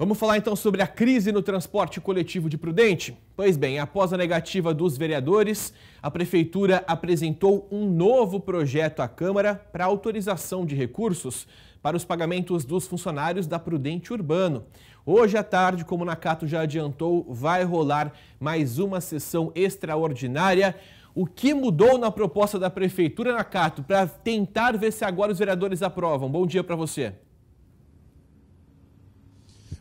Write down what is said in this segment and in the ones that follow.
Vamos falar então sobre a crise no transporte coletivo de Prudente? Pois bem, após a negativa dos vereadores, a Prefeitura apresentou um novo projeto à Câmara para autorização de recursos para os pagamentos dos funcionários da Prudente Urbano. Hoje à tarde, como o Nakato já adiantou, vai rolar mais uma sessão extraordinária. O que mudou na proposta da Prefeitura, Nakato, para tentar ver se agora os vereadores aprovam? Bom dia para você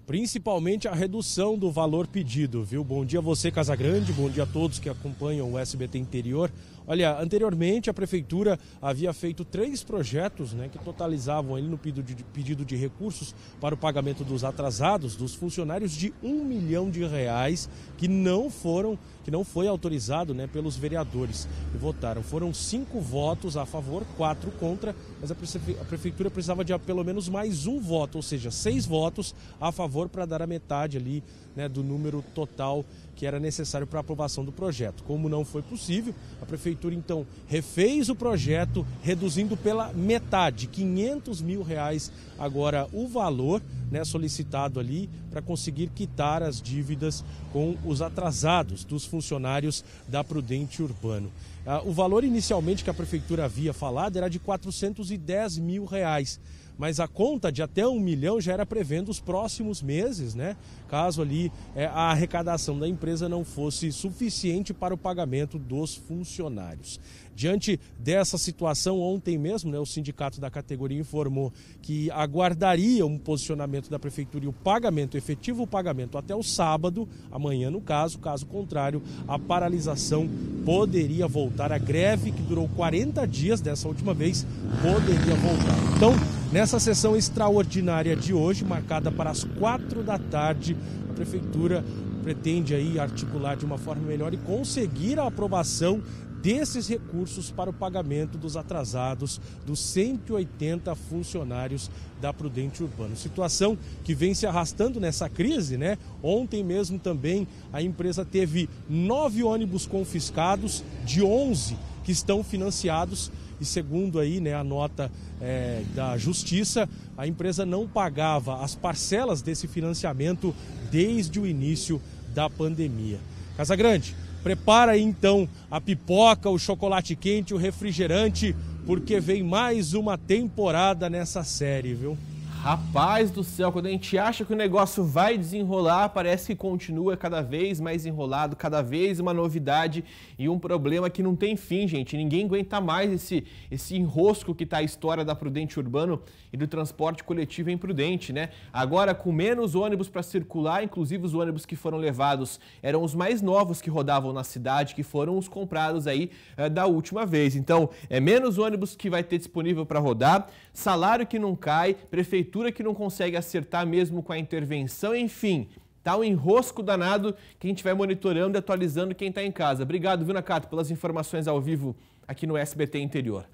principalmente a redução do valor pedido, viu? Bom dia a você, Casagrande, bom dia a todos que acompanham o SBT Interior. Olha, anteriormente a prefeitura havia feito três projetos né, que totalizavam ele no pedido de, pedido de recursos para o pagamento dos atrasados dos funcionários de um milhão de reais que não foram, que não foi autorizado né, pelos vereadores que votaram. Foram cinco votos a favor, quatro contra, mas a, prefe, a prefeitura precisava de pelo menos mais um voto, ou seja, seis votos a favor para dar a metade ali né, do número total que era necessário para aprovação do projeto. Como não foi possível, a prefeitura prefeitura então refez o projeto, reduzindo pela metade, 500 mil reais agora o valor né, solicitado ali para conseguir quitar as dívidas com os atrasados dos funcionários da Prudente Urbano. Ah, o valor inicialmente que a prefeitura havia falado era de 410 mil reais mas a conta de até um milhão já era prevendo os próximos meses, né? Caso ali é, a arrecadação da empresa não fosse suficiente para o pagamento dos funcionários. Diante dessa situação, ontem mesmo, né, o sindicato da categoria informou que aguardaria um posicionamento da prefeitura e o pagamento, o efetivo pagamento até o sábado, amanhã no caso, caso contrário, a paralisação poderia voltar, a greve que durou 40 dias dessa última vez poderia voltar. Então, Nessa sessão extraordinária de hoje, marcada para as quatro da tarde, a prefeitura pretende aí articular de uma forma melhor e conseguir a aprovação desses recursos para o pagamento dos atrasados dos 180 funcionários da Prudente Urbano. Situação que vem se arrastando nessa crise, né? Ontem mesmo também a empresa teve nove ônibus confiscados de 11 que estão financiados e segundo aí, né, a nota é, da Justiça, a empresa não pagava as parcelas desse financiamento desde o início da pandemia. Casa Grande, prepara aí, então a pipoca, o chocolate quente, o refrigerante, porque vem mais uma temporada nessa série, viu? Rapaz do céu, quando a gente acha que o negócio vai desenrolar, parece que continua cada vez mais enrolado, cada vez uma novidade e um problema que não tem fim, gente. Ninguém aguenta mais esse, esse enrosco que está a história da Prudente Urbano e do transporte coletivo em Prudente, né? Agora, com menos ônibus para circular, inclusive os ônibus que foram levados eram os mais novos que rodavam na cidade, que foram os comprados aí é, da última vez. Então, é menos ônibus que vai ter disponível para rodar, salário que não cai, prefeitura prefeitura que não consegue acertar mesmo com a intervenção, enfim. Tá um enrosco danado que a gente vai monitorando e atualizando quem está em casa. Obrigado, viu, Nakato, pelas informações ao vivo aqui no SBT Interior.